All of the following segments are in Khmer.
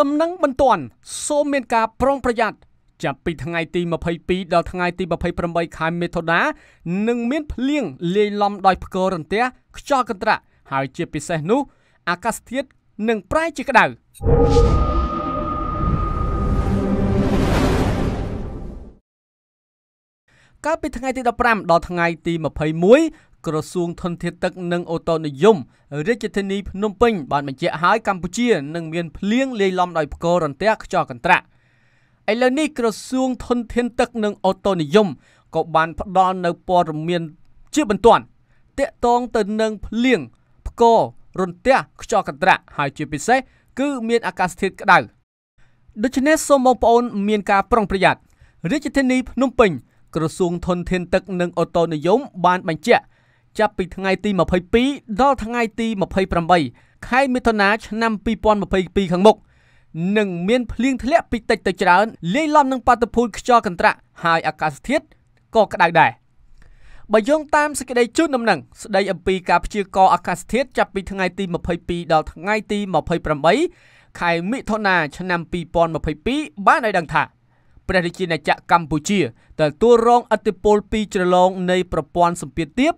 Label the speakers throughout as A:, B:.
A: ដំណឹងបន្ទាន់សូមមានការប្រុងប្រយ័ត្នចាប់ពីថ្ងៃទី22ដល់ថ្ងៃទី28ខែមិថុនានឹងមានភ្លៀងលាយឡំដោយផ្គររន្ទះខ្យល់កន្ត្រាក់ហើយជាពិសេសនោះអាកាសធាតុនឹងប្រែជាក្តៅកាលពីថ្ងៃទី15ដល់ថ្ងៃទី21ក្រសួងធនធានទឹកនិងអូតូនិយមរាជធានីភ្នំពេញបានបញ្ជាក់ហើយកម្ពុជានឹងមានភ្លៀងលាយឡំដោយផ្គររន្ទះខ្យល់កន្ត្រាក់ឥឡូវនេះក្រសួងធនធានទឹកនិងអូតូនិយមក៏បានផ្ដល់នៅព័ត៌មានជាបន្ទាន់តកតងទៅនឹងភ្លៀងផ្គររន្ទះខ្យល់កន្ត្រាក់ហើយជាពិសេសគឺមានអាកាសធាតុក្តៅដូច្នេះសូមបងប្អូនមានការប្រុងប្រយ័ត្នរាជធានីភ្នំពេញក្រសួងធនធានទឹកនិងអូតូនិយមបានបញ្ជាក់ចាប់ពីថ្ងៃទី22ដល់ថ្ងៃទី28ខែមិថុនាឆ្នាំ2022ខាងមុខនឹងមានភ្លៀងធ្លាក់ពីតិចទៅច្រើនលាយឡំនឹងបាតុភូតខ្យល់កន្ត្រាក់ហើយអាកាសធាតុក៏ក្តៅដែរបើយោងតាមសេចក្តីជូនដំណឹងស្តីអំពីការព្យាករណ៍អាកាសធាតុចាប់ពីថ្ងៃទី22ដល់ថ្ងៃទី28ខែមិថុនាឆ្នាំ2022បានឲ្យដឹងថាព្រះរាជាណាចក្រកម្ពុជាទទួលរងឥទ្ធិពលពីជ្រលងនៃប្រព័ន្ធសម្ពាធទាប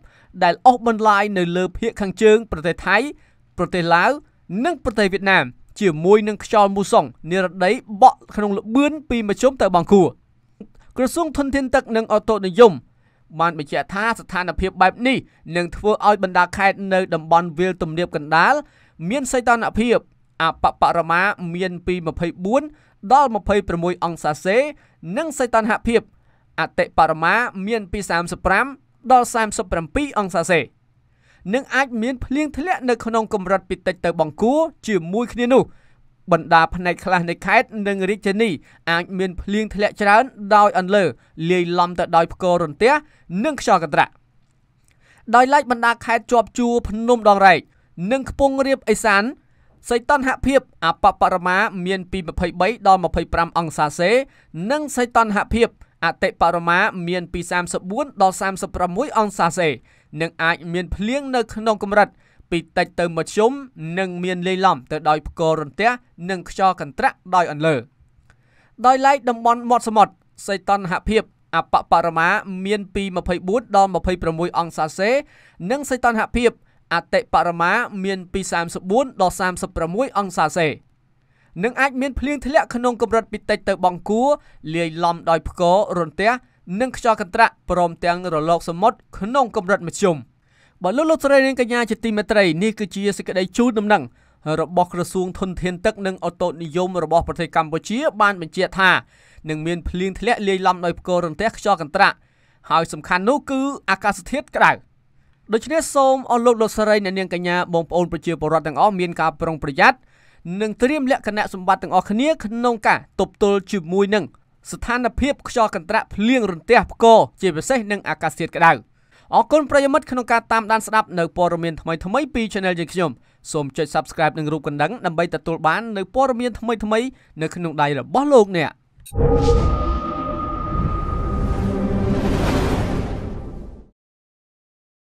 A: ដែលអស់បន្លាយនៅលើភូមិខាងជើងប្រទេសថៃ ប្រទេសឡាវនិងប្រទេសវៀតណាម ជាមួយនឹងខ្យល់មូសុងនិរដីបក់ក្នុងល្បឿនពីមជ្ឈមទៅបង្គួរក្រសួងធនធានទឹកនិងអូតូនិយមបានបញ្ជាក់ថាស្ថានភាពបែបនេះនឹងធ្វើឲ្យបណ្ដាខេត្តនៅតំបន់វាលទំនាបកណ្ដាលមានសីតុណ្ហភាពអបបរមា មានពី24ដល់26អង្សាសេនិងសីតុណ្ហភាពអតិបរមាមានពី35ដល់37អង្សាសេនឹងអាចមានភ្លៀងធ្លាក់នៅក្នុងកម្រិតពីតិចទៅបង្គួរជាមួយគ្នានោះបណ្ដាផ្នែកខ្លះនៃខេត្តនិងរាជធានីអាច មានភ្លៀងធ្លាក់ច្រើនដោយអន្លើលាយឡំទៅដោយផ្គររន្ទះនិងខ្យល់កន្ត្រាក់ដោយឡែកបណ្ដាខេត្តជាប់ជួរភ្នំដងរែកនិងខ្ពង់រាបឦសានសីតុណ្ហភាពអបបរមាមានពី23ដល់25អង្សាសេនិងសីតុណ្ហភាពអតិបរមាមានពី34ដល់36អង្សាសេនិងអាចមានភ្លៀងនៅក្នុងកម្រិតពីតិចទៅមធ្យមនិងមានលាយឡំទៅដោយផ្គររន្ទះនិងខ្យល់កន្ត្រាក់ដោយអន្លើដោយឡែកតំបន់មាត់សមុទ្រសីតុណ្ហភាពអបបរមា មានពី24ដល់26អង្សាសេ និងសីតុណ្ហភាពអតិបរមាមានពី34ដល់36អង្សាសេនឹងអាចមានភ្លៀងធ្លាក់ក្នុងកម្រិតពីតិចទៅបង្គួរលាយឡំដោយផ្គររន្ទះនិងខ្យល់កន្ត្រាក់ព្រមទាំងរលកសមុទ្រក្នុង កម្រិតមធ្យមបើលោកលោកស្រីនាងកញ្ញាជាទីមេត្រីនេះគឺជាសេចក្តីជូនដំណឹងរបស់ក្រសួងធនធាន ទឹកនិងអូតូនិយមរបស់ប្រទេសកម្ពុជាបានបញ្ជាក់ថានឹងមានភ្លៀងធ្លាក់លាយឡំដោយផ្គររន្ទះខ្យល់កន្ត្រាក់ហើយសំខាន់នោះគឺ អាកាសធាតុក្តៅ។ដូច្នេះសូមអស់លោកលោកស្រីអ្នកនាងកញ្ញាបងប្អូនប្រជាពលរដ្ឋទាំងអស់មានការប្រុងប្រយ័ត្ននិងត្រៀមលក្ខណៈសម្បត្តិទាំងអស់គ្នា ក្នុងការទប់ទល់ជាមួយនឹងស្ថានភាពខ្យល់កន្ត្រាក់ភ្លៀងរន្ទះផ្គរជាពិសេសនឹងអាកាសធាតុក្តៅអរគុណប្រិយមិត្តក្នុងការតាមដានស្ដាប់នៅព័ត៌មានថ្មីថ្មីពី Channel យើងខ្ញុំសូមចុច Subscribe និងរូបកណ្ដឹងដើម្បីទទួលបាននៅព័ត៌មានថ្មីថ្មីនៅក្នុងដៃរបស់លោកអ្នក thank you